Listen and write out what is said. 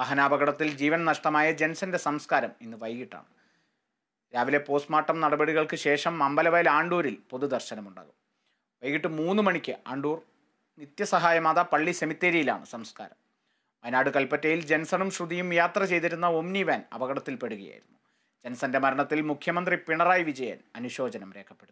വാഹനാപകടത്തിൽ ജീവൻ നഷ്ടമായ ജെൻസന്റെ സംസ്കാരം ഇന്ന് വൈകിട്ടാണ് രാവിലെ പോസ്റ്റ്മോർട്ടം നടപടികൾക്ക് ശേഷം അമ്പലവയൽ ആണ്ടൂരിൽ പൊതുദർശനമുണ്ടാകും വൈകിട്ട് മൂന്ന് മണിക്ക് ആണ്ടൂർ മാതാ പള്ളി സെമിത്തേരിയിലാണ് സംസ്കാരം വയനാട് കൽപ്പറ്റയിൽ ജെൻസണും ശ്രുതിയും യാത്ര ചെയ്തിരുന്ന ഒംനി വാൻ അപകടത്തിൽപ്പെടുകയായിരുന്നു ജെൻസന്റെ മരണത്തിൽ മുഖ്യമന്ത്രി പിണറായി വിജയൻ അനുശോചനം രേഖപ്പെടുത്തി